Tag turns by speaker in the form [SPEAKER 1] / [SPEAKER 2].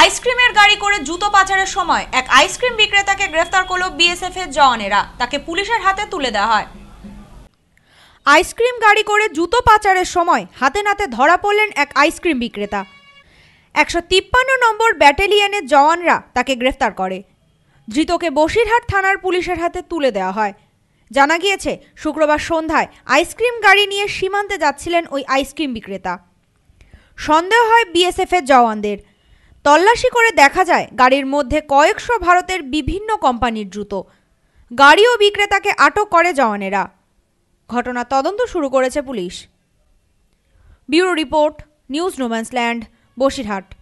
[SPEAKER 1] আইসক্রিমের গাড়ি করে জুতো পাচারের সময় এক আইসক্রিম বিক্রেতাকে গ্রেফতার করল বিএসএফ এর জওয়ানেরা তাকে পুলিশের হাতে তুলে দেওয়া হয় আইসক্রিম গাড়ি করে জুতো পাচারের সময় হাতে নাতে ধরা পড়লেন এক আইসক্রিম বিক্রেতা একশো তিপ্পান্ন নম্বর ব্যাটালিয়নের জওয়ানরা তাকে গ্রেফতার করে ধৃতকে বসিরহাট থানার পুলিশের হাতে তুলে দেওয়া হয় জানা গিয়েছে শুক্রবার সন্ধ্যায় আইসক্রিম গাড়ি নিয়ে সীমান্তে যাচ্ছিলেন ওই আইসক্রিম বিক্রেতা সন্দেহ হয় বিএসএফের জওয়ানদের তল্লাশি করে দেখা যায় গাড়ির মধ্যে কয়েকশো ভারতের বিভিন্ন কোম্পানির জুতো গাড়ি ও বিক্রেতাকে আটক করে জওয়ানেরা ঘটনা তদন্ত শুরু করেছে police bureau report news no man's land Basirhat